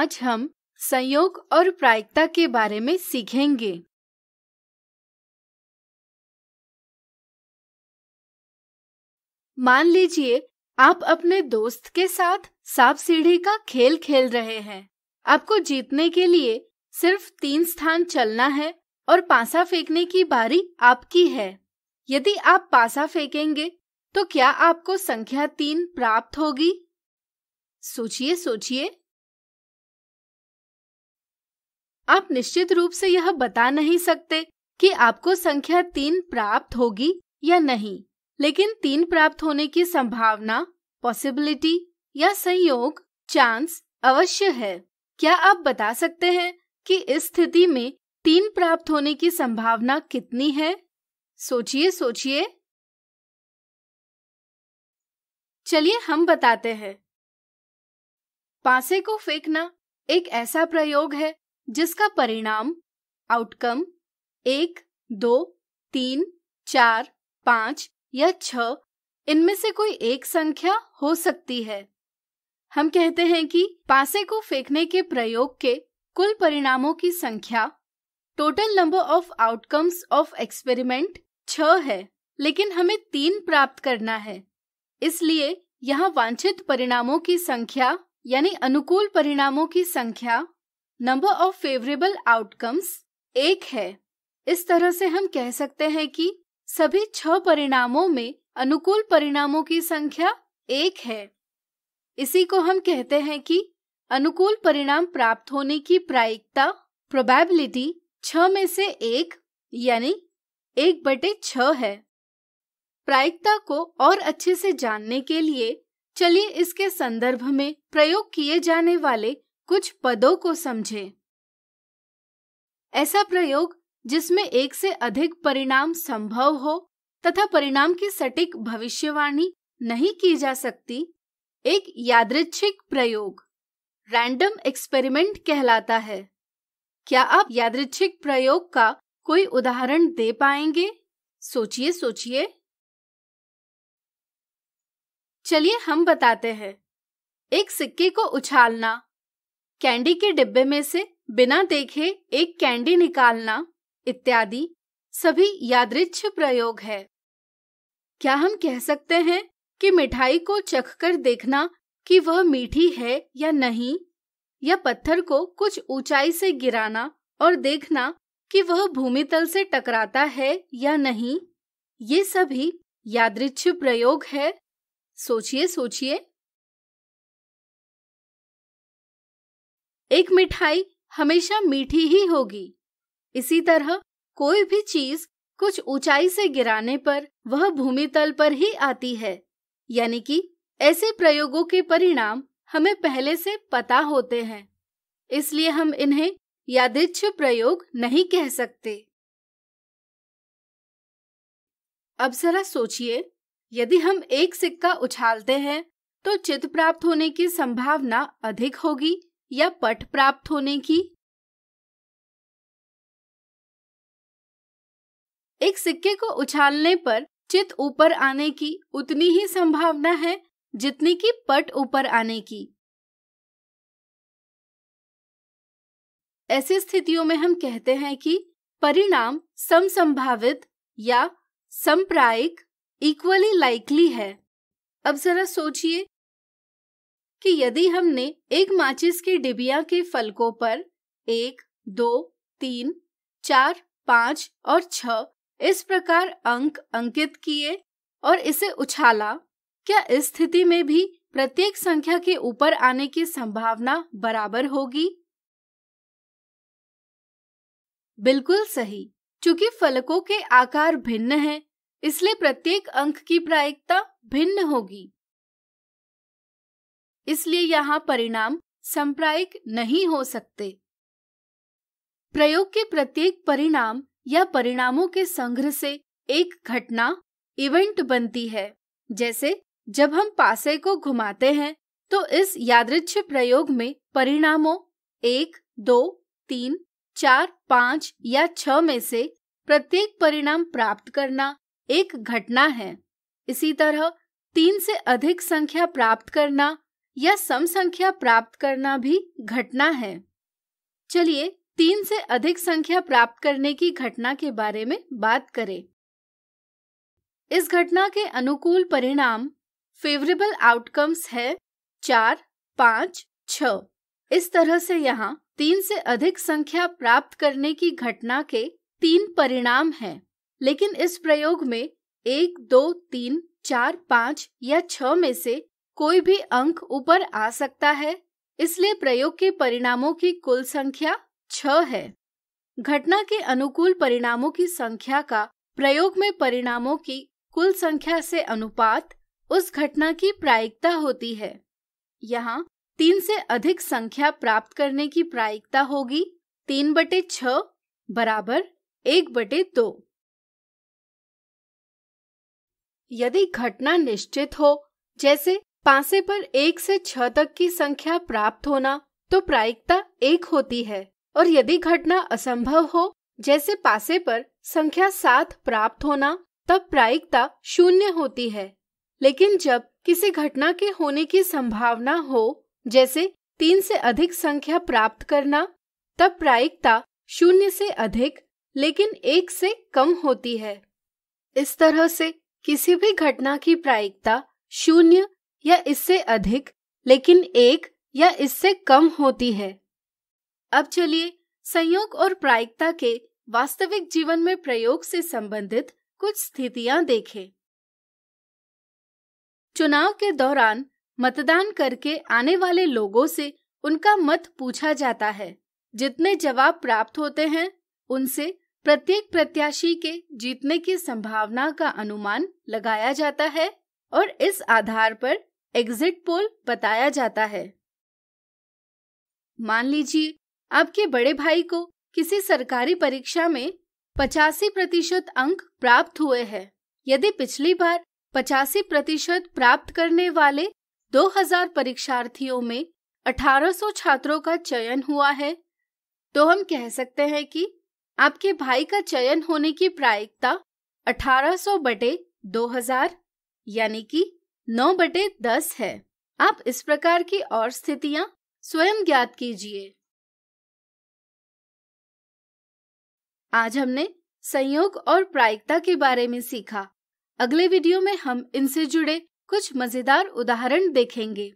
आज हम संयोग और प्रायिकता के बारे में सीखेंगे मान लीजिए आप अपने दोस्त के साथ सांप सीढ़ी का खेल खेल रहे हैं आपको जीतने के लिए सिर्फ तीन स्थान चलना है और पासा फेंकने की बारी आपकी है यदि आप पासा फेंकेंगे तो क्या आपको संख्या तीन प्राप्त होगी सोचिए सोचिए आप निश्चित रूप से यह बता नहीं सकते कि आपको संख्या तीन प्राप्त होगी या नहीं लेकिन तीन प्राप्त होने की संभावना पॉसिबिलिटी या संयोग चांस अवश्य है क्या आप बता सकते हैं कि इस स्थिति में तीन प्राप्त होने की संभावना कितनी है सोचिए सोचिए चलिए हम बताते हैं पासे को फेंकना एक ऐसा प्रयोग है जिसका परिणाम आउटकम एक दो तीन चार पांच या छ इनमें से कोई एक संख्या हो सकती है हम कहते हैं कि पासे को फेंकने के प्रयोग के कुल परिणामों की संख्या total number of outcomes of experiment छ है लेकिन हमें तीन प्राप्त करना है इसलिए यहाँ वांछित परिणामों की संख्या यानी अनुकूल परिणामों की संख्या नंबर ऑफ फेवरेबल आउटकम्स एक है इस तरह से हम कह सकते हैं कि सभी छह परिणामों में अनुकूल परिणामों की संख्या एक है इसी को हम कहते हैं कि अनुकूल परिणाम प्राप्त होने की प्रायिकता प्रोबेबिलिटी छ में से एक यानी एक बटे छ है प्रायिकता को और अच्छे से जानने के लिए चलिए इसके संदर्भ में प्रयोग किए जाने वाले कुछ पदों को समझें। ऐसा प्रयोग जिसमें एक से अधिक परिणाम संभव हो तथा परिणाम की सटीक भविष्यवाणी नहीं की जा सकती एक यादृच्छिक प्रयोग रैंडम एक्सपेरिमेंट कहलाता है क्या आप यादृच्छिक प्रयोग का कोई उदाहरण दे पाएंगे सोचिए सोचिए चलिए हम बताते हैं एक सिक्के को उछालना कैंडी के डिब्बे में से बिना देखे एक कैंडी निकालना इत्यादि सभी यादृच्छ प्रयोग है क्या हम कह सकते हैं कि मिठाई को चखकर देखना कि वह मीठी है या नहीं या पत्थर को कुछ ऊंचाई से गिराना और देखना कि वह भूमि तल से टकराता है या नहीं ये सभी यादृच्छ प्रयोग है सोचिए सोचिए एक मिठाई हमेशा मीठी ही होगी इसी तरह कोई भी चीज कुछ ऊंचाई से गिराने पर वह भूमि तल पर ही आती है यानी कि ऐसे प्रयोगों के परिणाम हमें पहले से पता होते हैं इसलिए हम इन्हें यादिच्छ प्रयोग नहीं कह सकते अब जरा सोचिए यदि हम एक सिक्का उछालते हैं तो चित्त प्राप्त होने की संभावना अधिक होगी या पट प्राप्त होने की एक सिक्के को उछालने पर चित ऊपर आने की उतनी ही संभावना है जितनी की पट ऊपर आने की ऐसी स्थितियों में हम कहते हैं कि परिणाम समसंभावित या संप्रायिक इक्वली लाइकली है अब जरा सोचिए कि यदि हमने एक माचिस की डिबिया के फलकों पर एक दो तीन चार पाँच और छ इस प्रकार अंक अंकित किए और इसे उछाला क्या इस स्थिति में भी प्रत्येक संख्या के ऊपर आने की संभावना बराबर होगी बिल्कुल सही चूंकि फलकों के आकार भिन्न हैं, इसलिए प्रत्येक अंक की प्रायिकता भिन्न होगी इसलिए यहाँ परिणाम संप्रायिक नहीं हो सकते प्रयोग के प्रत्येक परिणाम या परिणामों के संग्रह से एक घटना इवेंट बनती है जैसे जब हम पासे को घुमाते हैं तो इस यादृच्छ प्रयोग में परिणामों एक दो तीन चार पाँच या छ में से प्रत्येक परिणाम प्राप्त करना एक घटना है इसी तरह तीन से अधिक संख्या प्राप्त करना या सम संख्या प्राप्त करना भी घटना है चलिए तीन से अधिक संख्या प्राप्त करने की घटना के बारे में बात करें इस घटना के अनुकूल परिणाम फेवरेबल आउटकम्स है चार पांच छ इस तरह से यहाँ तीन से अधिक संख्या प्राप्त करने की घटना के तीन परिणाम हैं, लेकिन इस प्रयोग में एक दो तीन चार पांच या छ में से कोई भी अंक ऊपर आ सकता है इसलिए प्रयोग के परिणामों की कुल संख्या छ है घटना के अनुकूल परिणामों की संख्या का प्रयोग में परिणामों की कुल संख्या से अनुपात उस घटना की प्रायिकता होती है यहाँ तीन से अधिक संख्या प्राप्त करने की प्रायिकता होगी तीन बटे छ बराबर एक बटे दो यदि घटना निश्चित हो जैसे पासे पर एक से छह तक की संख्या प्राप्त होना तो प्रायिकता एक होती है और यदि घटना असंभव हो जैसे पासे पर संख्या सात प्राप्त होना तब प्रायिकता शून्य होती है लेकिन जब किसी घटना के होने की संभावना हो जैसे तीन से अधिक संख्या प्राप्त करना तब प्रायिकता शून्य से अधिक लेकिन एक से कम होती है इस तरह से किसी भी घटना की प्रायिकता शून्य या इससे अधिक लेकिन एक या इससे कम होती है अब चलिए संयोग और प्रायिकता के वास्तविक जीवन में प्रयोग से संबंधित कुछ स्थितियां देखें। चुनाव के दौरान मतदान करके आने वाले लोगों से उनका मत पूछा जाता है जितने जवाब प्राप्त होते हैं उनसे प्रत्येक प्रत्याशी के जीतने की संभावना का अनुमान लगाया जाता है और इस आधार पर एग्जिट पोल बताया जाता है मान लीजिए आपके बड़े भाई को किसी सरकारी परीक्षा में पचासी प्रतिशत अंक प्राप्त हुए हैं यदि पिछली बार पचासी प्रतिशत प्राप्त करने वाले 2000 परीक्षार्थियों में 1800 छात्रों का चयन हुआ है तो हम कह सकते हैं कि आपके भाई का चयन होने की प्रायिकता 1800 बटे 2000 यानी कि नौ बटे दस है आप इस प्रकार की और स्थितियां स्वयं ज्ञात कीजिए आज हमने संयोग और प्रायिकता के बारे में सीखा अगले वीडियो में हम इनसे जुड़े कुछ मजेदार उदाहरण देखेंगे